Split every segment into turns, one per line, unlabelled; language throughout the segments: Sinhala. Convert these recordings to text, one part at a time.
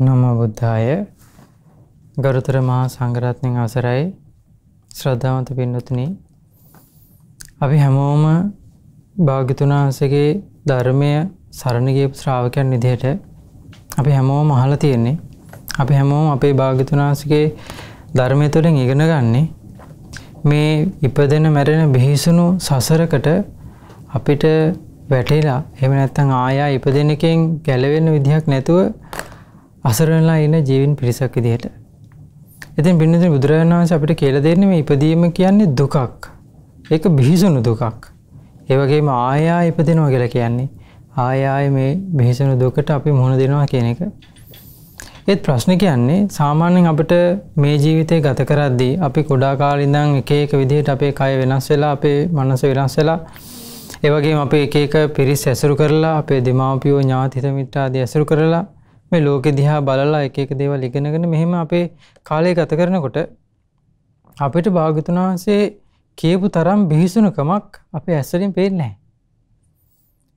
නම බුද්ධාය ගරුතර මහා සංගරත්නයෙන් අවසරයි ශ්‍රද්ධාවන්ත පින්නතුනි අපි හැමෝම භාග්‍යතුන් වහන්සේගේ ධර්මය සරණගේ ශ්‍රාවකයන් විදිහට අපි හැමෝම අහලා තියෙන්නේ අපි හැමෝම අපේ භාග්‍යතුන් වහන්සේගේ ධර්මය තුළින් ඉගෙන ගන්නේ මේ ඉපදෙන මැරෙන බිහිසුණු සසරකට අපිට වැටෙලා එහෙම නැත්නම් ආයා ඉපදෙන එකෙන් ගැලවෙන්න විදිහක් නැතුව අසරණලා එන ජීවින් පිරිසක් විදිහට. ඉතින් පින්නතුනි බුදුරජාණන් වහන්සේ අපිට කියලා දෙන්නේ මේ ඉපදීම කියන්නේ දුකක්. ඒක බිහිසුණු දුකක්. ඒ වගේම ආය ආය ඉපදිනවා කියලා කියන්නේ ආය ආය මේ බිහිසුණු දුකට අපි මුහුණ දෙනවා කියන එක. ඒත් ප්‍රශ්නේ කියන්නේ සාමාන්‍යයෙන් අපිට මේ ජීවිතේ ගත කරද්දී අපි කුඩා කාලේ ඉඳන් එක එක විදිහට අපේ කය වෙනස් වෙලා අපේ මනස වෙනස් වෙලා ඒ වගේම අපි එක එක පිරිස් ඇසුරු කරලා අපේ දෙමාපියෝ ඥාතිත මිත්‍රාදී ඇසුරු කරලා මේ ලෝකෙ දිහා බලලා එක එක දේවල් ඉගෙනගෙන මෙහෙම අපේ කාලය ගත කරනකොට අපිට භාගතුන් වහන්සේ කියපු තරම් බිහිසුණුකමක් අපේ ඇස්සලින් පේන්නේ නැහැ.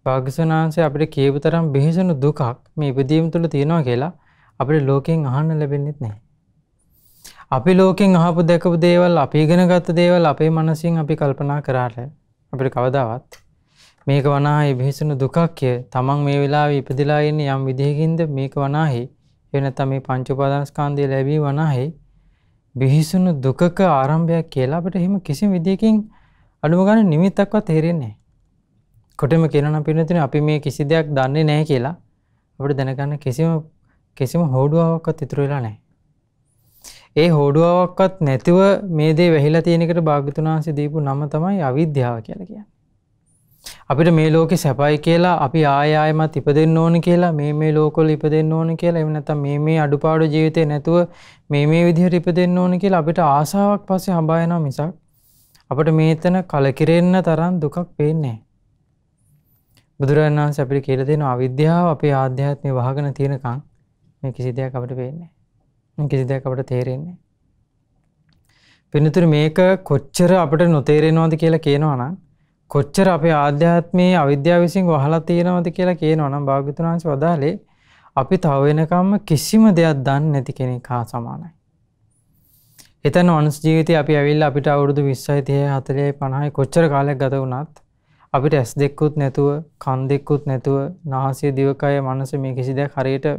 භාගතුන් වහන්සේ අපිට කියපු තරම් බිහිසුණු දුකක් මේ ඉදීම තුළ තියෙනවා කියලා අපිට ලෝකෙන් අහන්න ලැබෙන්නේ නැහැ. අපි ලෝකෙන් අහපු දැකපු දේවල් අපි ඉගෙන ගත්ත දේවල් අපේ මනසින් අපි කල්පනා කරාට අපිට කවදාවත් මේක වනාහි බිහිසුණු දුකක්ය තමන් මේ වෙලාවේ ඉපදිලා ඉන්නේ යම් විදිහකින්ද මේක වනාහි එනතම මේ පංච උපාදානස්කන්ධය ලැබී වනාහි බිහිසුණු දුකක ආරම්භයක් කියලා අපිට එහෙම කිසිම විදියකින් අඩුම ගන්න නිමිත්තක්වත් තේරෙන්නේ නැහැ. කොටම කියනවා පින්නතුනේ අපි මේ කිසි දෙයක් දන්නේ නැහැ කියලා අපිට දැනගන්න කිසිම කිසිම හෝඩුවාවක්වත් ඉතුරු වෙලා නැහැ. ඒ හෝඩුවාවක්වත් නැතිව මේ දේ වැහිලා තියෙන එකට භාග්‍යතුන් වහන්සේ දීපු නම තමයි අවිද්‍යාව කියලා කියන්නේ. අපිට මේ ලෝකෙ සැපයි කියලා අපි ආයායමත් ඉපදෙන්න ඕන කියලා මේ මේ ලෝකවල ඉපදෙන්න ඕන කියලා එහෙම නැත්නම් මේ මේ අඩුපාඩු ජීවිතේ නැතුව මේ මේ විදිහට ඉපදෙන්න ඕන කියලා අපිට ආසාවක් පස්සේ හඹා යනවා මිසක් අපිට මේතන කලකිරෙන්න තරම් දුකක් පේන්නේ නැහැ. බුදුරජාණන් වහන්සේ අපිට කියලා දෙනවා අවිද්‍යාව අපේ ආධ්‍යාත්මය වහගෙන තියෙනකන් මේ කිසි දෙයක් අපිට පේන්නේ නැහැ. මේ කිසි දෙයක් අපිට තේරෙන්නේ නැහැ. පින්නතුරු මේක කොච්චර අපිට නොතේරෙනවද කියලා කියනවනම් කොච්චර අපේ ආධ්‍යාත්මයේ අවිද්‍යාව විසින් වහලා තියෙනවද කියලා කියනවා නම් භාග්‍යතුන් වහන්සේ වදාලේ අපි තව වෙනකම්ම කිසිම දෙයක් දන්නේ නැති කෙනෙක් හා සමානයි. එතන මනුස්ස ජීවිතේ අපි ඇවිල්ලා අපිට අවුරුදු 20යි 30යි 40යි 50යි කොච්චර කාලයක් ගත වුණත් අපිට ඇස් දෙක්කුත් නැතුව කන් දෙක්කුත් නැතුව නාසය දිවකය මනස මේ කිසි දෙයක් හරියට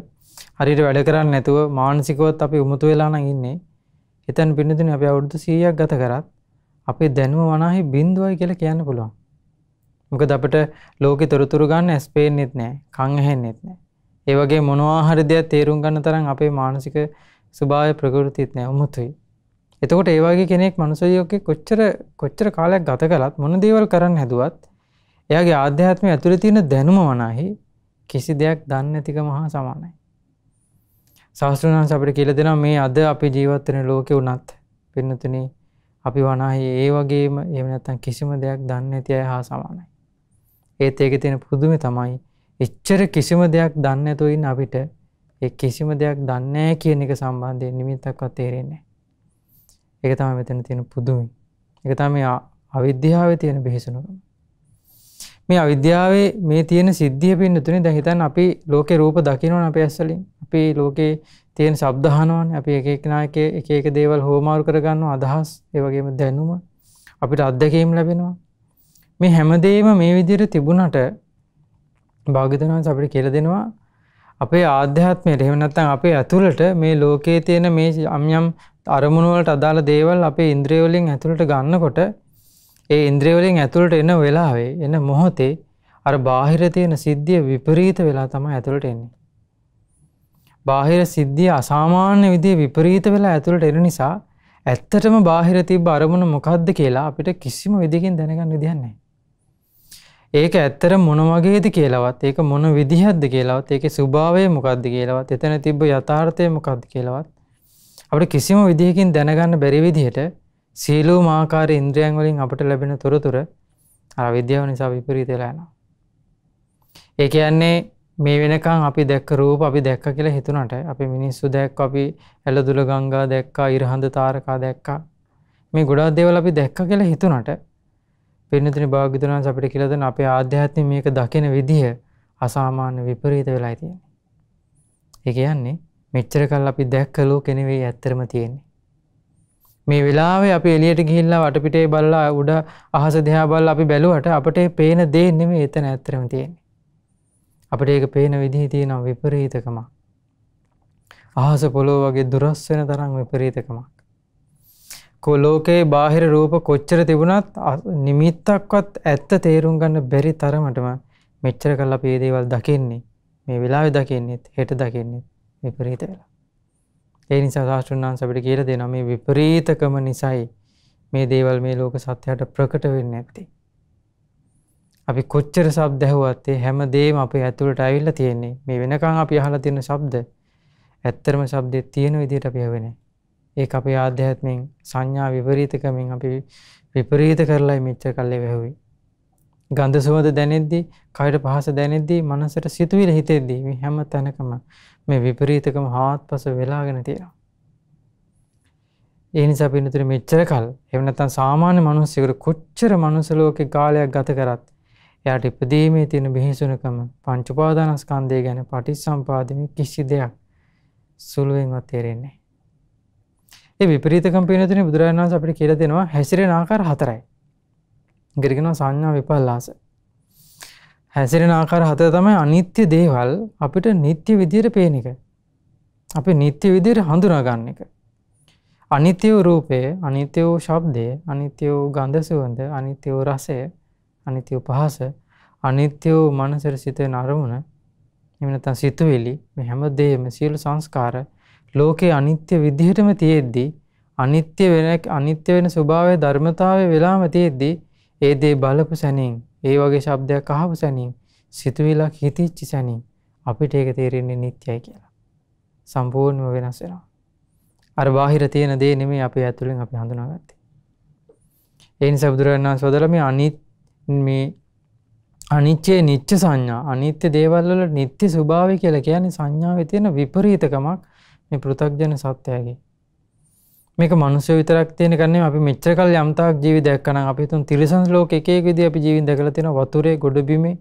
හරියට වැඩ කරන්නේ නැතුව මානසිකවත් අපි උමුතු වෙලා නම් ඉන්නේ. එතන පින්නතුනේ අපි අවුරුදු 100ක් ගත කරත් අපේ දැනුම වනාහි බින්දුවයි කියලා කියන්න පුළුවන්. මොකද අපිට ලෝකෙ තොරතුරු ගන්න ඇස් පේන්නෙත් නෑ, කන් ඇහෙන්නෙත් නෑ. ඒ වගේ මොනවා හරි දෙයක් තේරුම් ගන්න තරම් අපේ මානසික ස්වභාවය ප්‍රകൃතියත් නෑ, උමුතුයි. එතකොට ඒ වගේ කෙනෙක් මනුස්සයෙක්ගේ කොච්චර කොච්චර කාලයක් ගත කළත් මොන දේවල් කරන්න හැදුවත් එයාගේ ආධ්‍යාත්මය ඇතුළේ තියෙන දැනුම වනාහි කිසි දෙයක් දන්නේ නැතිකම හා සමානයි. ශාස්ත්‍රඥයන් අපිට කියලා දෙනවා මේ අද අපි ජීවත් වෙන ලෝකේ උනත් පින්නතුනේ අපි වනාහි ඒ වගේම එම නැත්තන් කිසිම දෙයක් දන්න ඇති අය හා සමානයි. ඒත් ඒක තියෙන පුදුම තමයි එච්චර කිසිම දෙයක් දන්න ඇතුයින් අපිට එ කිසිම දෙයක් දන්නෑ කියන එක සම්බන්ධය නිමිත්තක්වත් තේරෙන්නේ. එක තම මෙතන තියෙන පුදුමි. එක තම අවිද්‍යාවේ තියෙන බිහිසුණුකම. මේ අවිද්‍යාවේ මේ තියෙන සිද්ධිය පින්න තුනේ දැහිතන් අපි ලෝක රූප දකිනවන අප ඇස්සලින් අපි ලෝකේ තියෙන් සබ්දහනුවන් අපි එකක්නායක එක එක දේවල් හෝමාරු කරගන්න අදහස් ඒවගේම දැනුම අපිට අත්දැකීම් ලැබෙනවා මේ හැමදේම මේ විදිර තිබුණට භාගතනන් අපිට කියල දෙෙනවා අපේ ආධ්‍යාත්මයට එහෙමනත්තන් අපේ ඇතුළට මේ ලෝකයේ තියෙන මේ අම්යම් අරමුණුවලට අදාළ දේවල් අපේ ඉන්ද්‍රියවලින් ඇතුළට ගන්නකොට ඒ ඉන්ද්‍රියවලින් ඇතුළට එන වෙලාවේ එන මොහොතේ අර බාහිර තියෙන සිද්ධිය විපරීත වෙලා තම ඇතුළට එන්නේ බාහිර සිද්ධිය අසාමාන්‍ය විදිය විපරීත වෙලා ඇතුළට එන නිසා ඇත්තටම බාහිර තිබ්බ අරමුණ මොකක්ද කියලා අපිට කිසිම විදිකින් දැනගන්න විදිහන්නේ. ඒක ඇත්තර මොන වගේද කියලවත් ඒක මොන විදිහක්ද කියලවත් ඒක ස්වභාවය මොකක්ද කියලවත් එතන තිබ්බ යථාර්ථය මොකක්ද කියලවත් අපට කිසිම විදිහකින් දැනගන්න බැරි විදිහට සීලූ මාකාර ඉන්ද්‍රියන් වලින් අපට ලැබෙන තොරතුර අර විද්‍යාව නිසා විපරීත වෙලා යනවා. ඒ කියන්නේ මේ වෙනකං අපි දැක්ක රූප අපි දැක්ක කියලා හිතුනට අපි මිනිස්සු දැක් අපි ඇල දුළ ගංගා දැක්කා ඉරහඳ තාරකා දැක්කා මේ ගොඩා දෙවල අපි දැක්ක කියලා හිතුනට පිනතින භාගිතුනන් අපිට කියලදන අපේ ආධ්‍යාත්ම මේක දකින විදිහ අසාමාන්‍ය විපරීත වෙලා තියෙන. එකයන්නේ මෙච්චර කල් අපි දැක්කලෝ කෙනෙවෙයි ඇත්තරම තියෙන්නේ. මේ වෙලාවේ අපි එලියට ගිහිල්ලා වටපිටේ බල්ලා උඩ අහස දෙහා බල්ල අපි බැලුවට අපට පේන දේ නෙමේ එතන ඇත්තරම තියෙන්නේ. අපට ඒක පේන විදිහි තියෙනවා විපරීතකමක්. අහස පොළොව වගේ දුරස් වෙන තරම් විපරීතකමක්. කොලෝකයේ බාහිර රූප කොච්චර තිබුණත් නිමිත්තක්වත් ඇත්ත තේරුම් ගන්න බැරි තරමටම මෙච්චර කල්ලා පේදේවල් දකින්නේ මේ වෙලාවෙ දකින්නෙත් හෙට දකින්නේ විපරීත වෙලා. ඒ නිසා සාස්ෘණාන් සබිට කියල දෙනම මේ විපරීතකම නිසයි මේ දේවල් මේ ලෝක සත්‍යයට ප්‍රකට වෙන්න ඇත්තේ. අපි කොච්චර සබ් දැහුවත් ඒ හැම දේම අපේ ඇතුළට ඇවිල්ලා තියෙන්නේ. මේ වෙනකන් අපි අහලා තියෙන ශබ්ද ඇත්තරම ශබ්දේ තියෙන විදිහට අපි ඇවෙන්නේ. ඒක අපේ ආධ්‍යාත්මෙන් සංඥා විපරීතකමින් අපි විපරීත කරලා මෙච්චර කල්ලේ වැහුවේ. ගන්ධ සුවඳ දැනෙද්දී, කයට පහස දැනෙද්දී, මනසට සිතුවිලි හිතෙද්දී මේ හැම තැනකම මේ විපරීතකම හාත්පස වෙලාගෙන තියෙනවා. ඒ නිසා පින්නතුනේ මෙච්චර කල් එහෙම නැත්නම් සාමාන්‍ය මිනිස්සුන්ට කොච්චර මනුස්ස ලෝකේ කාලයක් ගත කරත් එයාට ඉපදීමේ තියෙන බිහිසුණුකම පංච උපාදානස්කන්ධය ගැන පටිච්චසම්පාදෙමි කිසි දෙයක් සුළුවෙන්වත් තේරෙන්නේ ඒ විපරීතකම් පිනතුනේ බුදුරජාණන් වහන්සේ අපිට කියලා දෙනවා හැසිරෙන ආකාර හතරයි. ඉගෙනගෙන සංඥා විපල්ලාස. හැසිරෙන ආකාර හතර තමයි අනිත්‍ය දේවල් අපිට නිට්ටය විදියට පේන එක. අපි නිට්ටය විදියට හඳුනා ගන්න එක. අනිත්‍ය වූ රූපය, අනිත්‍ය වූ ශබ්දය, අනිත්‍ය වූ ගන්ධ සුවඳ, අනිත්‍ය වූ රසය අනිත්‍ය උපහාස අනිත්‍ය වූ මනසට සිතෙන අරමුණ එහෙම නැත්නම් සිතුවිලි මේ හැමදේම සියලු සංස්කාර ලෝකේ අනිත්‍ය විදිහටම තියෙද්දී අනිත්‍ය වෙන අනිත්‍ය වෙන ස්වභාවයේ ධර්මතාවයේ වෙලාම තියෙද්දී ඒ දේ බලපු සැනින් ඒ වගේ ශබ්දයක් අහපු සැනින් සිතුවිලක් හිතිච්ච සැනින් අපිට ඒක තේරෙන්නේ නිත්‍යයි කියලා. සම්පූර්ණයෙන්ම වෙනස් වෙනවා. අර බාහිර තියෙන දේ නෙමෙයි අපි ඇතුළෙන් අපි හඳුනාගත්තේ. ඒ නිසා බුදුරජාණන් වහන්සේ මේ අනිත් මේ අනිච්චේ නිච්ච සංඥා අනිත්‍ය දේවල්වල නිත්‍ය ස්වභාවය කියලා කියන්නේ සංඥාවේ තියෙන විපරීතකමක් මේ පෘථග්ජන සත්‍යයගේ. මේක මනුෂ්‍ය විතරක් තියෙන කන්නේ අපි මෙච්චර කල් යම්තාක් ජීවි දැක්කනම් අපි හිතමු තිරිසන් ලෝක එක එක විදිහ අපි ජීවින් දැකලා තියෙන වතුරේ ගොඩබිමේ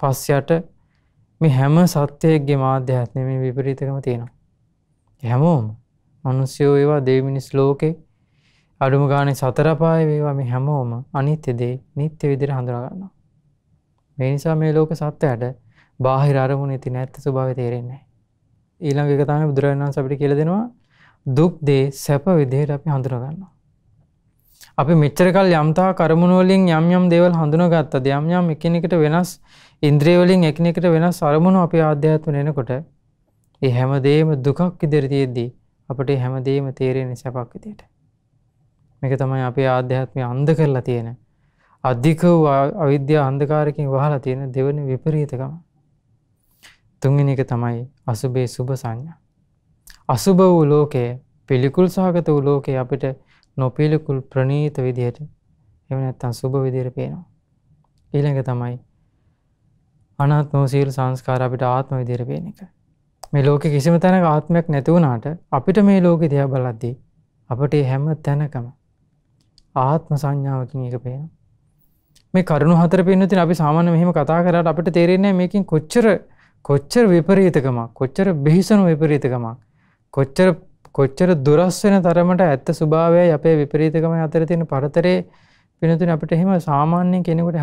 පස් යට මේ හැම සත්‍යයකගේ මාධ්‍යයත් මේ විපරීතකම තියෙනවා. හැමෝම මිනිස්සුෝ ඒවා දෙවි මිනිස් ලෝකේ අඩුම ගානේ සතරපාය වේවා මේ හැමෝම අනිත්‍ය දේ නිත්‍ය විදිහට හඳුනා ගන්නවා. මේ නිසා මේ ලෝක සත්‍යයට බාහිර අරමුණ ඇති නැත්ත ස්වභාවය තේරෙන්නේ නැහැ. ඊළඟ එක තමයි බුදුරජාණන් වහන්සේ අපිට කියලා දෙනවා දුක් දේ සැප විදිහට අපි හඳුනා ගන්නවා. අපි මෙච්චර කල් යම්තා කරමුණු වලින් යම් යම් දේවල් හඳුනාගත්තද යම් යම් එකිනෙකට වෙනස් ඉන්ද්‍රිය වලින් එකිනෙකට වෙනස් අරමුණු අපි ආධ්‍යාත්මන එනකොට ඒ හැමදේම දුකක් ඉදිරියේදී අපිට හැමදේම තේරෙන්නේ සැපක් විදියට. මේක තමයි අපේ ආධ්‍යාත්මය අන්ධ කරලා තියෙන. අධික වූ අවිද්‍යා අන්ධකාරකින් වහලා තියෙන දෙවනි විපරීතකම. තුන්වෙනි එක තමයි අසුබේ සුභ සංඥා. අසුභ වූ ලෝකය පිළිකුල් සහගත වූ ලෝකයේ අපිට නොපිළිකුල් ප්‍රණීත විදිහට එහෙම නැත්නම් සුබ විදිහට පේනවා. ඊළඟ තමයි අනාත්ම වූ සීල සංස්කාර අපිට ආත්ම විදිහට පේන එක. මේ ලෝකේ කිසිම තැනක ආත්මයක් නැති වුණාට අපිට මේ ලෝකෙ දිහා බලද්දී අපට හැම තැනකම ආත්ම සංඥාවකින් එක පේන මේ කරුණු හතර පෙන්න්නතින් අපි සාමාන්‍ය මෙහෙම කතා කරට අපට තේරෙන්නේ මේකින් කොච්චර කොච්චර විපරීතකමක් කොච්චර බිහිසනු විපරීතකමක් කොච්චර කොච්චර දුරස් වෙන තරමට ඇත්ත ස්වභාවය අපේ විපරීතකම අතර තියෙන පරතරේ පිනතුන අපිට එහෙම සාමාන්‍යය කෙනෙකුට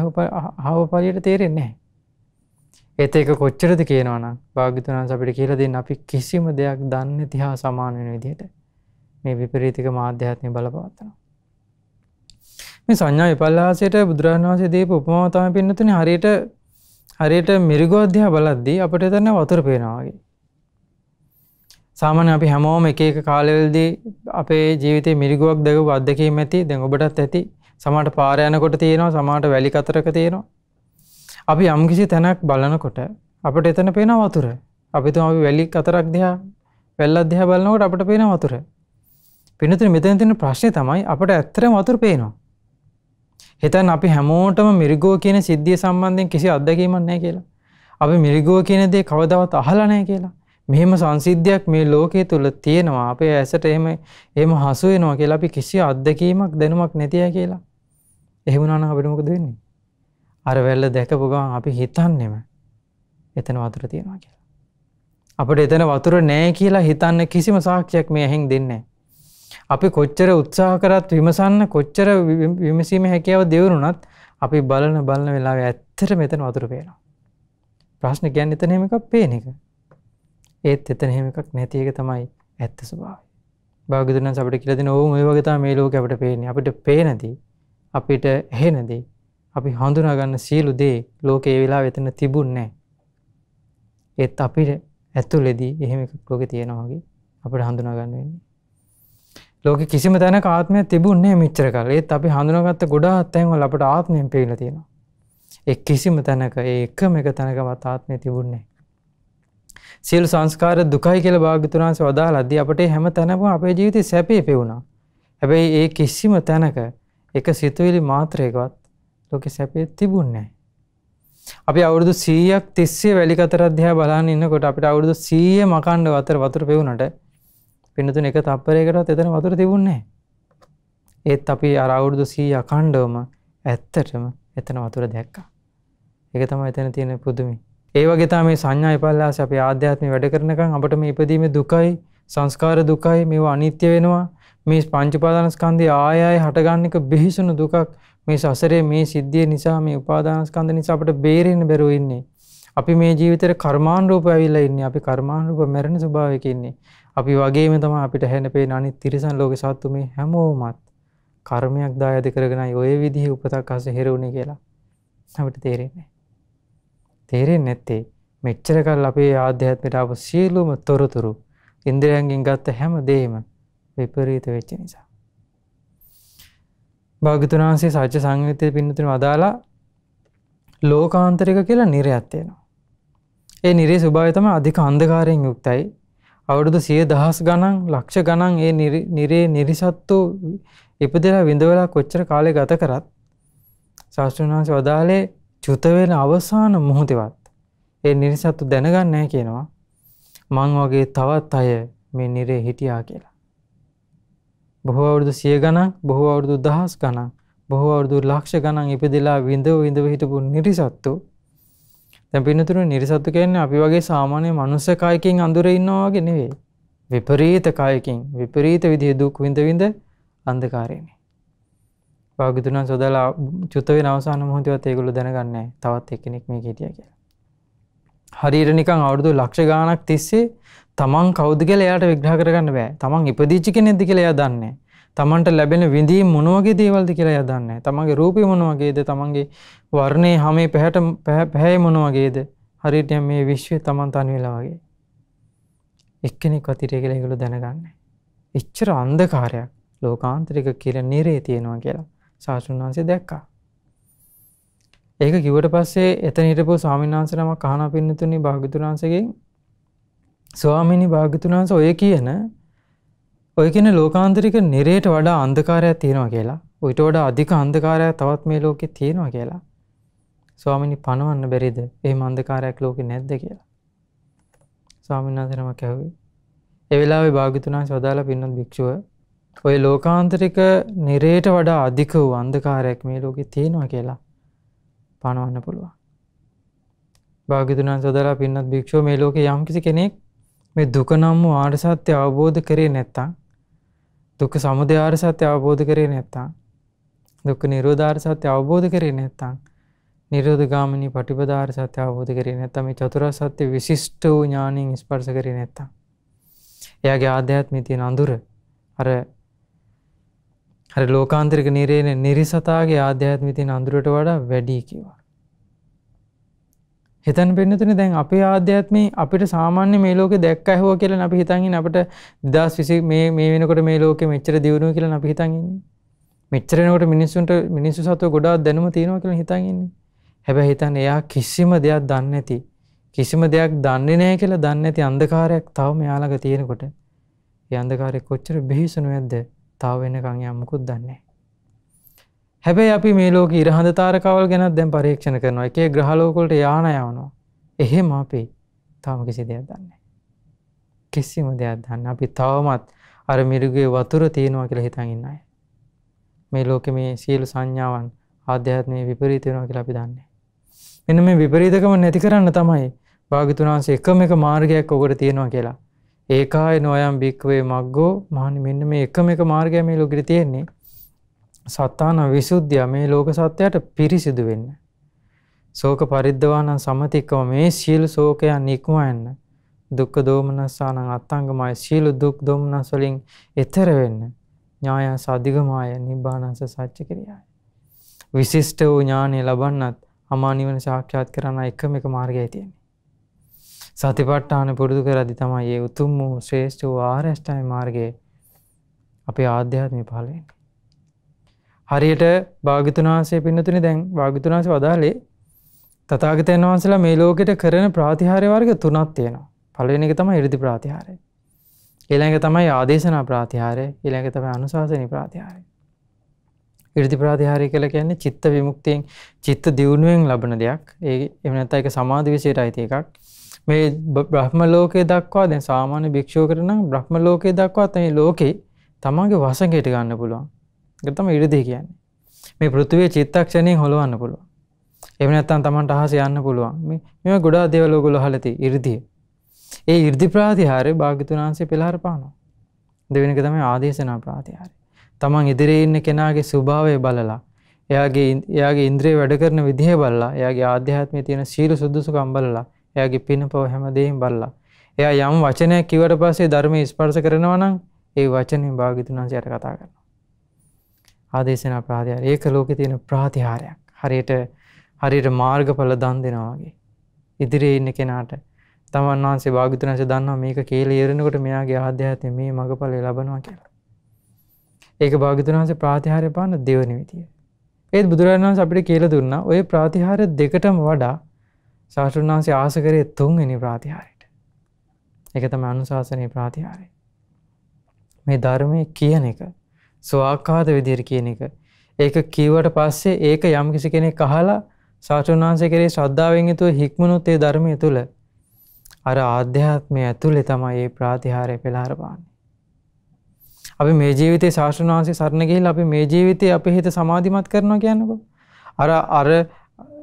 හවපලියට තේරෙන්නේ ඒත එක කොච්චරද කියනවනම් භාගිතුනන් අපිට කියලදන්න අපි කිසිම දෙයක් දන්න තිහා සමානන විදියට මේ විපරීතික මාධ්‍යාත්මය බලපවත්තනවා මේ සංඥා විපල්ලාසයට බුදුරජාණන් වහන්සේ දීපු උපමාව තමයි පින්නතුනේ හරියට හරියට මිරිගෝධ්‍යා බලද්දී අපිට එතන වතුර පේනවා වගේ. සාමාන්‍ය අපි හැමෝම එක එක කාලවලදී අපේ ජීවිතේ මිරිගුවක් දැකපු අත්දැකීම් ඇති. දැන් ඔබටත් ඇති. සමහරට පාර යනකොට තියෙනවා, සමහරට වැලි කතරක තියෙනවා. අපි යම්කිසි තැනක් බලනකොට අපිට එතන පේන වතුර. අපි තුම අපි වැලි කතරක් දිහා වැල්ලක් දිහා බලනකොට අපිට පේන වතුර. පින්නතුනේ මෙතන තියෙන ප්‍රශ්නේ තමයි අපිට ඇත්තටම වතුර පේනවා. හිතන් අපි හැමෝටම මිරිගෝ කියන සිද්ධිය සම්බන්ධයෙන් කිසි අත්දැකීමක් නැහැ කියලා. අපි මිරිගෝ කියන දේ කවදාවත් අහලා නැහැ කියලා. මෙහෙම සංසිද්ධියක් මේ ලෝකයේ තුල තියෙනවා. අපේ ඇසට එහෙම එහෙම හසු වෙනවා කියලා අපි කිසි අත්දැකීමක් දැනුමක් නැතිය කියලා. එහෙම වුණා අපිට මොකද වෙන්නේ? අර වැල්ල දැකපු ගමන් අපි හිතන්නේම එතන වතුර තියෙනවා කියලා. අපිට එතන වතුර නැහැ කියලා හිතන්න කිසිම සාක්ෂියක් මේ ඇහෙන් දෙන්නේ නැහැ. අපි කොච්චර උත්සාහ කරත් විමසන්න කොච්චර විමසීම හැකියාව දෙවරුණත් අපි බලන බලන වෙලා ඇත්තට මෙතන වතුර පේනවා. ප්‍රශ්න ගැන් එතන හෙම එකක් පේන එක. ඒත් එතන හෙම එකක් නැති එක තමයි ඇත්ත ස්වභාවය. භාගතුන අපට කියලද ඔවුන් ඒ වගතා මේ ලෝක අපට පේන අපට පේනදී අපිට එහෙනදී අපි හඳුනාගන්න සියලු දේ ලෝක ඒ වෙලා වෙතන තිබුන්නේ ඒත් අපිට ඇතුලෙදී එහෙම එකක් ලෝක තියෙනවාගේ අපට හඳුනාගන්න වෙන්නේ ලෝක කිසිම තැන ආත්මය තිබුන්නේ මිච්චර කල ඒත් අපි හඳුනගත්ත ගොඩා අත්තැන්වල අපට ආත්මයෙන් පේල තියෙනවා. එ කිසිම තැනක ඒක මේක තැනකමත් ආත්මය තිබුන්නේ. සියල් සංස්කාර දුකයි කියල භාගිතුරන්ස වදා ලද්දී අපට හැම තැනපු අපේ ජීවිත සැපේ පෙවුණා. හැබැයි ඒ කිසිම තැනක එක සිතුවිලි මාත්‍රයකවත් ලොක සැපේ තිබුන්නේ. අපි අවුරුදු සීයක් තිස්සේ වැලිකතර අධ්‍යා බලාන්න ඉන්නකොට අපිට අවුරුදු සීය මකණ්ඩ අතර වතුර පෙවුණට පිනතුන එක තප්පරයකටත් එතන වතුර තිබුන්නේ ඒත් අපි අරවුරුදු සී අකණ්ඩවම ඇත්තටම එතන වතුර දැක්කා එක තම එතන තියෙන පුදුමි ඒ වගේතා මේ සංඥා එපල්ලාස අපි ආධ්‍යාත්මි වැඩ කරනකම් අපට මේ ඉපදීම දුකයි සංස්කාර දුකයි මේව අනිත්‍ය වෙනවා මේ පංචුපාදානස්කන්දේ ආයයි හටගන්නක බිහිසුණු දුකක් මේ සසරේ මේ සිද්ධිය නිසා මේ උපාදානස්කන්ද නිසා අපට බේරෙන්න බැරුව ඉන්නේ. අපි මේ ජීවිතේ කර්මාන් රූප ඇවිල්ලා ඉන්නේ. අපි කර්මාන් රූප මැරෙන ස්වභාවයක ඉන්නේ. අපි වගේම තම අපිට හැනපේ අනිත් තිරිසන් ලෝක සත්තු මේ හැමෝමත් කර්මයක් දායද කරගෙනයි ඔය විදිහ උපතක් අස හෙරවුණේ කියලා අපට තේරෙන්නේ. තේරෙන් නැත්තේ මෙච්චර කල් අපේ ආධ්‍යාත්මයට අප සියලුම තොරතුරු ඉන්ද්‍රයන්ගෙන් ගත්ත හැම දේම විපරීත වෙච්ච නිසා. භාගතුනාන්සේ සච්ච සංයුතය පින්නතුන අදාලා ලෝකාන්තරික කියලා නිරයත්වයෙනවා. ඒ නිරේ ස්වභාවය තම අධික අන්ධකාරයෙන් යුක්තයි අවුරුදු සිය දහස් ගණන් ලක්ෂ ගණන් ඒ නිරේ නිරිසත්තු ඉපදලා විඳවලා කොච්චර කාලය ගත කරත් ශාස්ත්‍රන් වහන්සේ වදාලේ චුතවෙන අවසාන මුහොතවත් ඒ නිරිසත්තු දැනගන්නෑ කියනවා මං වගේ තවත් අය මේ නිරේ හිටියා කියලා. බොහෝ අවුරුදු සිය ගණන් බොහෝ අවුරුදු දහස් ගණන් බොහෝ අවුරුදු ලක්ෂ ගණන් ඉපදලා විඳව විඳව හිටපු නිරිසත්තු දැන් පින්නතුරු නිර්සත්තු කියන්නේ අපි වගේ සාමාන්‍ය මනුස්ස කායකින් අඳුරේ ඉන්නවා වගේ නෙවෙයි. විපරීත කායකින් විපරීත විදිහේ දුක් විඳ විඳ අන්ධකාරයනේ. භාගතුනන් සොදලා චුතවේ අවසාන මොහොතවත් ඒගොල්ලෝ දැනගන්නේ තවත් එක්කෙනෙක් මේක හිටියා කියලා. හරියට නිකන් අවුරුදු ලක්ෂ ගාණක් තිස්සේ තමන් කවුද කියලා එයාට විග්‍රහ කරගන්න බෑ. තමන් ඉපදිච්ච කෙනෙක්ද කියලා එයා දන්නේ තමන්ට ලැබෙන විඳී මොනවගේ දේවල්ද කියලා යදන්න තමන්ගේ රූපය මොනවගේද තමන්ගේ වර්ණය හමේ පැහැට පැහැ මොනවගේද හරිට මේ විශ්වය තමන් තන්වෙලා වගේ එක්කෙනෙක් අතිරය කියලා එකළු දැනගන්න එච්චර අන්දකාරයක් ලෝකාන්තරික කියල නිරේ තියෙනවා කියලා ශාසුන් වහන්සේ දැක්කා ඒක කිවට පස්සේ එතන හිටපු ස්වාමින්නාන්සරම කහන පින්නතුනි භාගතුනාන්සගේ ස්වාමිනි භාගතුනාන්ස ඔය කියන ඔයකෙන ලෝකාන්තරික නිරයට වඩා අන්දකාරයක් තියෙනවා කියලා ඔයිට වඩා අධික අන්දකාරය තවත් මේ ලෝකෙ තියෙනවා කියලා ස්වාමිනි පණවන්න බැරිද ඒ මන්දකාරයක් ලෝකෙ නැද්ද කියලා ස්වාමින්නාදරම කැවේ එවෙලාවෙ භාගිතුනා සොදාලා පින්නත් භික්ෂුව ඔය ලෝකාන්තරික නිරයට වඩා අධික වූ අන්දකාරයක් මේ ලෝකෙ තියෙනවා කියලා පණවන්න පුළුවන් භාගිතුනා සොදාලා පින්නත් භික්ෂුව මේ ලෝකෙ යම්කිසි කෙනෙක් මේ දුකනම් වූ ආර්සත්‍ය අවබෝධ කරේ නැත්තං දුක සමුදයාර සත්‍ය අවබෝධ කරේ නැත්තා දුක නිරෝධාර සත්‍ය අවබෝධ කරේ නැත්තං නිරෝධ ගාමනී පටිපදාර සත්‍ය අවබෝධ කරේ නැත්තම මේ චතුරාර්ය සත්‍ය විශිෂ්ට වූ ඥාණයෙන් ස්පර්ශ කරේ නැත්තම් එයාගේ ආධ්‍යාත්මයේ තියෙන අඳුර අර අර ලෝකාන්තරික නිරේන නිරිසතාගේ ආධ්‍යාත්මයේ තියෙන අඳුරට වඩා වැඩි කිව්වා හිතන් පෙන්නතුන දැන් අපේ ආධ්‍යාත්මේ අපිට සාමාන්‍ය මේ ලෝකෙ දැක්ක ඇහුවා කියලා අපි හිතන් ඉන්නේ අපිට 2020 මේ මේ වෙනකොට මේ ලෝකෙ මෙච්චර දියුණුව කියලා අපි හිතන් ඉන්නේ. මෙච්චර වෙනකොට මිනිස්සුන්ට මිනිස්සු සතුව ගොඩාක් දැනුම තියෙනවා කියලා හිතන් ඉන්නේ. හැබැයි හිතන් එයා කිසිම දෙයක් දන්නේ නැති කිසිම දෙයක් දන්නේ නැහැ කියලා දන්නේ නැති අන්ධකාරයක් තවම එයා ළඟ තියෙනකොට ඒ අන්ධකාරය කොච්චර බෙහෙසුණු ඇද්ද? තාව වෙනකන් එයා මුකුත් දන්නේ නැහැ. හැබැයි අපි මේ ලෝක ඉරහඳ තාරකවල් ගැනත් දැම් පරීක්ෂණ කරනවා එකේ ග්‍රහලෝකොලට යාන යවනවා එහෙම අපි තම කිසි දෙයක් දන්නේ කිසිම දෙයක් දන්න අපි තවමත් අර මිරුගේ වතුර තියෙනවා කියලා හිතන් ඉන්නයි මේ ලෝක මේ සියලු සංඥාවන් ආධ්‍යාත්මය විපරීත වෙනවා කියලා අපි දන්නේ මෙන්න මේ විපරීතකම නැති කරන්න තමයි භාගිතුනාන්සේ එකම එක මාර්ගයක් ඔකට තියෙනවා කියලා ඒකායි නොයම් භික්වේ මක්ගෝ මහනි මෙන්න මේ එකම එක මාර්ගය මේ ලෝකෙට තියෙන්නේ සත්තාන විසුද්ධිය මේ ලෝක සත්‍යයට පිරිසිදු වෙන්න. සෝක පරිද්ධවානන් සමතික්කව මේ සියලු සෝකයන් නික්ම එන්න. දුක්ක දෝමනස්සානං අත්තංගමයි සියලු දුක් දොමනස් වලින් එතර වෙන්න. ඥාය සධිගමාය නිබ්බානංස සච්ච කිරියයි. විශිෂ්ට වූ ඥානය ලබන්නත් අමානිවන සාක්ෂාත් කරන්න එකම එක මාර්ගය තියෙන්නේ. සතිපට්ඨාන පුරුදු කරදි තමයි ඒ උතුම් වූ ශ්‍රේෂ්ඨ වූ ආර්යෂ්ඨායි මාර්ගයේ අපේ ආධ්‍යාත්මය පහළ වෙන්නේ. හරියට භාගිතුන් වහන්සේ පින්නතුනි දැන් භාගිතුන් වහන්සේ වදාලේ තථාගතයන් වහන්සේලා මේ ලෝකෙට කරන ප්‍රාතිහාර්ය වර්ග තුනක් තියෙනවා. පළවෙනි එක තමයි 이르දි ප්‍රාතිහාර්ය. ඊළඟ තමයි ආදේශනා ප්‍රාතිහාරය ඊළඟ තමයි අනුශාසනී ප්‍රාතිහාරය. ඉර්ධි ප්‍රාතිහාරය කියලා කියන්නේ චිත්ත විමුක්තියෙන් චිත්ත දියුණුවෙන් ලබන දෙයක්. ඒ එහෙම නැත්නම් ඒක සමාධි විශේෂයට අයිති එකක්. මේ බ්‍රහ්ම ලෝකයේ දක්වා දැන් සාමාන්‍ය භික්ෂුවකට නම් බ්‍රහ්ම ලෝකයේ දක්වා තේ ලෝකේ තමාගේ වශයෙන් ගන්න පුළුවන්. ගතම ඉරිදිී කියන්නේ මේ පෘතිවේ චිත්තක්ෂණය හොළුවන්න පුළුව එමනත්තන් තමන්ට අහස යන්න පුළුවන් මෙම ගොඩා දේවලෝගොල හලති ඉරිදිය ඒ ඉර්දි ප්‍රාතිහාරය භාගිතුනාන්සේ පෙළහර පානවා දෙවෙනක තම ආදේශනා ප්‍රාතිහාරය තමන් ඉදිරේ ඉන්න කෙනාගේ ස්වභාවය බලලා එයාගේ එයාගේ ඉන්ද්‍රයේ වැඩ කරන විදිහ බලලා එයාගේ ආධ්‍යාත්මය තියෙන සීල සුද්දුසු කම්බලලා එයාගේ පින පව හැමදේම් බලලා එයා යම් වචනයක් කිවට පස්සේ ධර්මය ස්පර්ස කරනවනම් ඒ වචනය භාගිතුනාන්සයට කතා කරන ආදේශනා ප්‍රාතිහාර. ඒක ලෝකේ තියෙන ප්‍රාතිහාරයක්. හරියට හරියට මාර්ගඵල දන් දෙනවා වගේ. ඉදිරියේ ඉන්න කෙනාට තමන් වහන්සේ භාග්‍යතුන් වහන්සේ දන්නවා මේක කේලේ ඉරනකොට මෙයාගේ ආධ්‍යාත්මය මේ මගඵල ලැබනවා කියලා. ඒක භාග්‍යතුන් වහන්සේ ප්‍රාතිහාරය පාන දෙවන විදිය. ඒත් බුදුරජාණන් වහන්සේ අපිට කියලා දුන්නා ওই ප්‍රාතිහාර දෙකටම වඩා ශාස්ත්‍රඥ වහන්සේ ආස කරේ තුන්වෙනි ප්‍රාතිහාරයට. ඒක තමයි අනුශාසනීය ප්‍රාතිහාරය. මේ ධර්මයේ කියන එක ස්වාකාද විදිර කියන එක. ඒක කීවට පස්සේ ඒක යම් කිසි කෙනෙ කහලා සාටන් වහන්සේ කරේ ශ්‍රද්ධාවෙන් තුව හික්මනුත් ඒ ධර්මය තුළ අර ආධ්‍යාත්මය ඇතුළෙ තමයි ඒ ප්‍රාතිහාරය පෙළහරපාන්නේ. අපි මේ ජීවිතේ ශාස්ත්‍රණ වහන්සේ සරණ ගිහිල්ලා අපි මේ ජීවිතේ අපේ හිත සමාධිමත් කරනවා කියන්නකෝ. අර අර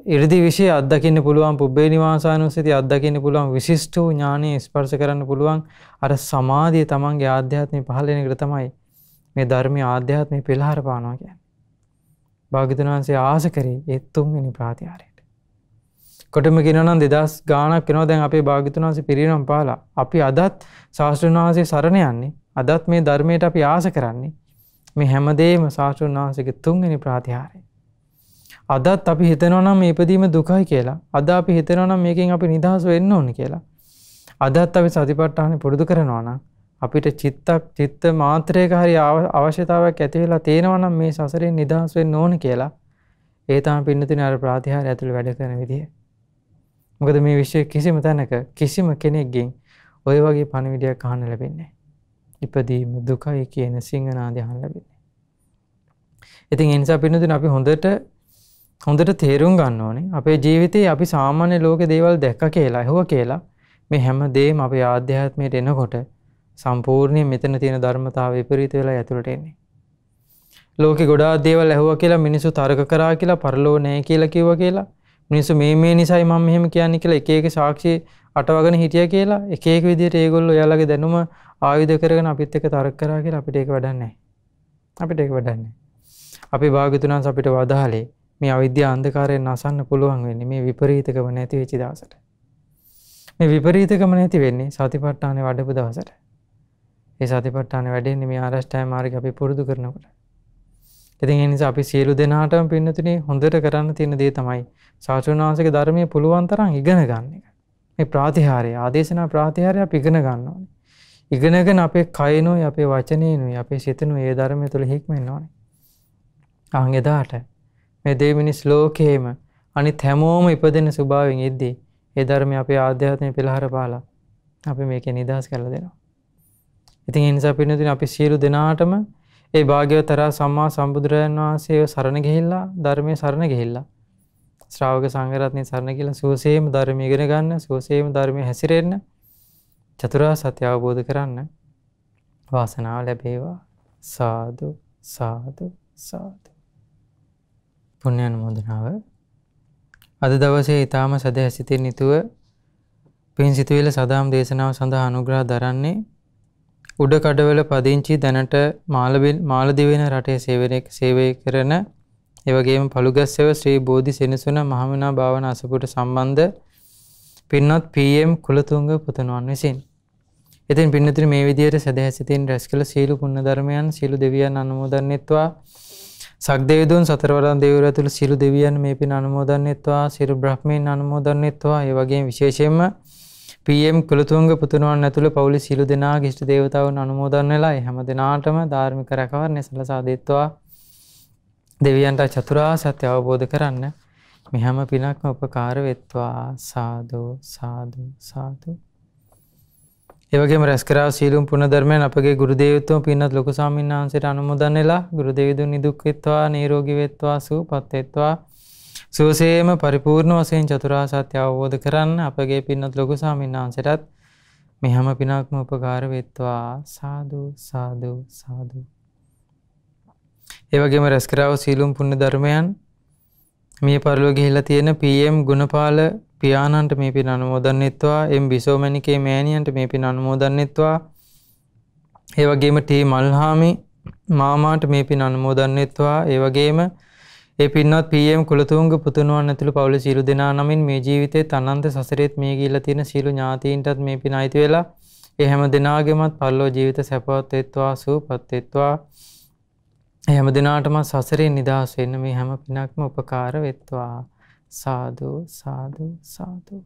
이르දි විශේෂ අත්දකින්න පුළුවන් පුබ්බේ නිවාසානුස්සතිය අත්දකින්න පුළුවන් විශිෂ්ට වූ ඥානෙ ස්පර්ශ කරන්න පුළුවන් අර සමාධිය තමන්ගේ ආධ්‍යාත්මික පහළ වෙන එකට තමයි මේ ධර්මය ආධ්‍යාත්මය පෙළහර පානවා කියන්නේ. භාග්‍යතුන් වහන්සේ ආස කරේ ඒ තුන්වෙනි ප්‍රාතිහාරයට. කොටම කියනවා නම් 2000 ගාණක් වෙනවා දැන් අපේ භාග්‍යතුන් වහන්සේ පිරිනම් පාලා. අපි අදත් ශාස්ත්‍රඥ වහන්සේ සරණ යන්නේ. අදත් මේ ධර්මයට අපි ආස කරන්නේ. මේ හැමදේම ශාස්ත්‍රඥ වහන්සේගේ තුන්වෙනි ප්‍රාතිහාරය. අදත් අපි හිතනවා නම් මේ ඉදීම දුකයි කියලා. අද අපි හිතනවා නම් මේකෙන් අපි නිදහස් වෙන්න ඕනේ කියලා. අදත් අපි සතිපට්ඨානෙ පුරුදු කරනවා නම් අපිට චිත්තක් චිත්ත මාත්‍රයක හරි අවශ්‍යතාවක් ඇතිවෙලා තියෙනවනම් මේ සසරෙන් නිදහස් වෙන්න ඕන කියලා ඒ තමයි පින්නතුනේ අර ප්‍රාතිහාර්ය ඇතුළේ වැඩ කරන විදිය. මොකද මේ විශ්වයේ කිසිම තැනක කිසිම කෙනෙක්ගෙන් ওই වගේ පණිවිඩයක් අහන්න ලැබෙන්නේ නැහැ. ඉපදීම දුකයි කියන සිංහනාදී අහන්න ලැබෙන්නේ. ඉතින් ඒ නිසා පින්නතුනේ අපි හොඳට හොඳට තේරුම් ගන්න ඕනේ අපේ ජීවිතේ අපි සාමාන්‍ය ලෝක දේවල් දැක්ක කියලා ඇහුව කියලා මේ හැම දෙයක්ම අපේ ආධ්‍යාත්මයට එනකොට සම්පූර්ණය මෙතන තියෙන ධර්මතාව විපරීත වෙලා ඇතුළට එන්නේ. ලෝක ගොඩා දේවල් ඇහුව කියලා මිනිසු තර්ක කරා කියලා පරලෝ නෑ කියලා කිව්ව කියලා මිනිසු මේ මේ නිසයි මම මෙහෙම කියන්නේ කියලා එක එක සාක්ෂි අටවගෙන හිටිය කියලා එක එක විදිහට ඒගොල්ලෝ එයාලගේ දැනුම ආයුධ කරගෙන අපිත් එක්ක තර්ක කරා කියලා අපිට ඒක වැඩක් නැහැ. අපිට ඒක වැඩක් නැහැ. අපි භාග්‍යතුන්ස් අපිට වදාහලේ මේ අවිද්‍යා අන්ධකාරයෙන් නසන්න පුළුවන් වෙන්නේ මේ විපරීතකම නැති වෙච්ච දවසට. මේ විපරීතකම නැති වෙන්නේ සතිපට්ඨානේ වඩපු දවසට. ඒ සතිපට්ටාන වැඩෙන්නේ මේ ආරෂ්ඨාය මාර්ග අපි පුරුදු කරනකොට. ඉතින් ඒ නිසා අපි සියලු දෙනාටම පින්නතුනේ හොඳට කරන්න තියෙන දේ තමයි සාසුණ වහන්සේගේ ධර්මයේ පුළුවන් තරම් ඉගෙන ගන්න එක. මේ ප්‍රාතිහාර්ය ආදේශනා ප්‍රාතිහාර්ය අපි ඉගෙන ගන්න ඕනේ. ඉගෙනගෙන අපේ කයනුයි අපේ වචනයනුයි අපේ සිතනු ඒ ධර්මය තුළ හික්මෙන් ඕනේ. අං එදාට මේ දේමිනිස් ලෝකයේම අනි තැමෝම ඉපදෙන ස්වභාවෙන් ඉද්දී ඒ ධර්මය අපේ ආධ්‍යාත්මය පෙළහර පාලා අපි මේක නිදහස් කරලා දෙනවා. ඉතින් ඒ නිසා පින්නතුනි අපි සියලු දෙනාටම ඒ භාග්‍යවතරා සම්මා සම්බුදුරයන් වහන්සේව සරණ ගිහිල්ලා ධර්මයේ සරණ ගිහිල්ලා ශ්‍රාවක සංඝරත්නයේ සරණ ගිහිල්ලා සුවසේම ධර්මය ඉගෙන ගන්න සුවසේම ධර්මයේ හැසිරෙන්න චතුරාර්ය සත්‍ය අවබෝධ කරන්න වාසනාව ලැබේවා සාදු සාදු සාදු පුණ්‍යානුමෝදනාව අද දවසේ ඊටාම සදැසිතින් නිතුව පින් සිතුවිල්ල සදාම් දේශනාව සඳහා අනුග්‍රහ දරන්නේ උඩකඩවල පදිංචි දැනට මාලබිල් මාලදිවෙන රටේ සේවනය සේවය කරන එවගේම පළුගස්සව ශ්‍රී බෝධි සෙනසුන මහමනා භාවන අසපුට සම්බන්ධ පින්නොත් පම් කුලතුංග පුතනුවන් විසින්. ඉතින් පින්නතිර මේ විදියට සැදැහැසිතින් රැස් කළ සීලු පුුණ ධර්මයන් සිලු දෙවියන් අනමෝදන්නෙත්වා සක්දේදුන් සතරවරන් දෙවර ඇතුළ සිලු දෙවියන් මේ පින් අනමෝදන්නෙත්වා සිරු බ්‍රහ්මයෙන් අනමෝදන්නෙත්වා ඒ වගේ විශේෂයෙන්ම පම් කළතුන්ග පුතුනුවන් ඇතුළ පවුලි සිලු දෙනා ගිෂ්ට දේවතාවන් අනුමෝදන් වෙලායි හැම දෙනාටම ධාර්මික රැකවරණය සලසා දෙත්වා දෙවියන්ට චතුරා සත්‍ය අවබෝධ කරන්න මෙහැම පිනක්ම උපකාර වෙත්වා සාධෝ සාධ සාතුූ ඒවගේ රැස්කරා සීලුම් පුනධර්මයන් අපගේ ගුරුදේවත්වම පින්නත් ලොකු සාමීන් වහන්සේට අනුමෝදන් වෙලා ගුරුදේවදුන් නිදුක් වෙත්වා නිරෝගී වෙත්වා සුවපත් වෙත්වා සුවසේම පරිපූර්ණ වසයෙන් චතුරා සත්‍ය අවබෝධ කරන්න අපගේ පින්නත් ලොකු සාමින්නාන්සටත් මෙහම පිනක්ම උපකාර වෙත්වා සාධූ සාධූ සාධූ. ඒවගේම රැස්කරාව සීලුම් පුුණ ධර්මයන් මේ පරලෝ ගිහිල්ලා තියෙන පම් ගුණපාල පියාණන්ට මේ පින් අනුමෝදන්නෙත්වා එම් බිසෝමැනිකේ මෑණියන්ට මේ පින් අනුමෝදන්නෙත්වා ඒ වගේම ටී මල්හාමි මාමාට මේ පින් අනුමෝදන්නෙත්වා ඒ වගේම ඒ පින්වත් පීම් කුලතුන්ග පුතුනුවන් ඇතුළු පවුල සියලු දෙනා නමින් මේ ජීවිතේ තනන්ත සසරේත් මේ ගිහිල්ලා තියෙන සියලු ඥාතීන්ටත් මේ පින අයිති වෙලා ඒ හැම දිනාගෙමත් පල්ලෝ ජීවිත සැපවත් වෙත්වා සූපත් වෙත්වා ඒ හැම දිනාටම සසරේ නිදහස් වෙන්න මේ හැම පිනක්ම උපකාර වෙත්වා සාදු සාදු සාදු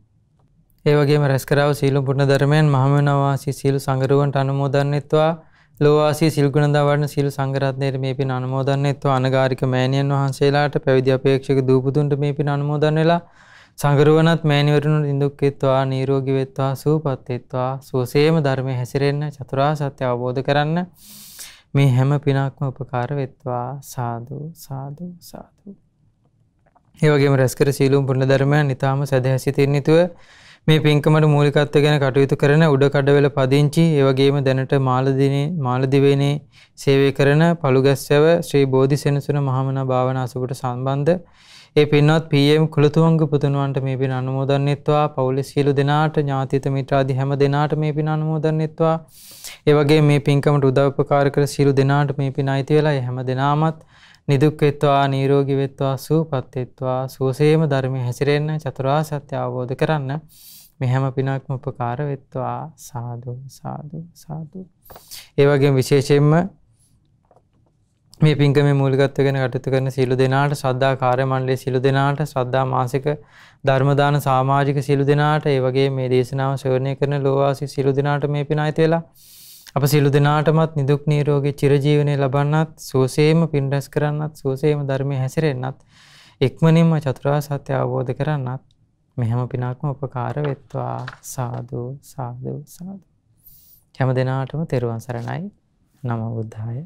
ඒ වගේම රැස් කරව සීලු පුණ්‍ය ධර්මයන් මහමෙනවාසී සීලු සංගරුවන්ට අනුමෝදන් වෙත්වා ලෝවාසී සිල්ගුණදවරන සිල් සංගරත්නයට මේ පින් අනුමෝදන්නෙත්ව අනගාරික මෑණියන් වහන්සේලාට පැවිදි අපේක්ෂක දූපුතුන්ට මේ පින් අනුමෝදන් වෙලා සංගරුවනත් මෑණිවරුන් ඉඳුක්කෙත්වා නිරෝගී වෙත්වා සුවපත් වෙත්වා සුවසේම ධර්මයේ හැසිරෙන්න චතුරාර්ය සත්‍ය අවබෝධ කරන්න මේ හැම පිනක්ම උපකාර වෙත්වා සාදු සාදු සාදු ඒ වගේම රැස්කර සීලුම් පුණ්‍ය ධර්මයන් ඊටාම සදහැසිතින් නිතුව මේ පින්කමට මූලිකත්ව ගැන කටයුතු කරන උඩකඩවල පදිංචි ඒවගේම දැනට මාලදිනේ මාලදිවේනේ සේවය කරන පළුගැස්සව ශ්‍රී බෝධි සෙනසුන මහමන භාවන අසුපට සම්බන්ධ ඒ පින්වත් පීම් කුළතුවන්ග පුතුනුවන්ට මේ පින් අනුමෝදන්නෙත්වා පවුලෙ සියලු දෙනාට ඥාතිත මිත්‍රාදි හැම දෙනාට මේ පින් අනුමෝදන්නෙත්වා ඒ වගේ මේ පින්කමට උදව්පකාර කර සියලු දෙනාට මේ පින් අයිති වෙලා හැම දෙනාමත් නිදුක් වෙත්වා නිරෝගී වෙත්වා සුවපත් වෙත්වා සුවසේම ධර්මයේ හැසිරෙන්න චතුරාර්ය සත්‍ය අවබෝධ කරන්න මෙහැම පිනක්ම උපකාර වෙත්වා සාදු සාදු සාදු. ඒ වගේ විශේෂයෙන්ම මේ පින්කම මූලිකත්වගෙන කටයුතු කරන සියලු දෙනාට ශ්‍රද්ධා කාර්ය මණ්ඩලයේ සියලු දෙනාට ශ්‍රද්ධා මාසික ධර්ම දාන සමාජික සියලු දෙනාට ඒ වගේ මේ දේශනාව ශ්‍රවණය කරන ලෝවාසී සියලු දෙනාට මේ පින අයිති වෙලා අප සියලු දෙනාටමත් නිදුක් නිරෝගී චිරජීවනයේ ලබන්නත් සුවසේම පින් රැස් කරන්නත් සුවසේම ධර්මයේ හැසිරෙන්නත් එක්මනින්ම චතුරාර්ය සත්‍ය අවබෝධ කරන්නත් මෙහැම පිනක්ම උපකාර වෙත්වා සාධූ සාධූ සාධ. හැම දෙනාටම තෙරුවන් සරණයි නම බුද්ධාය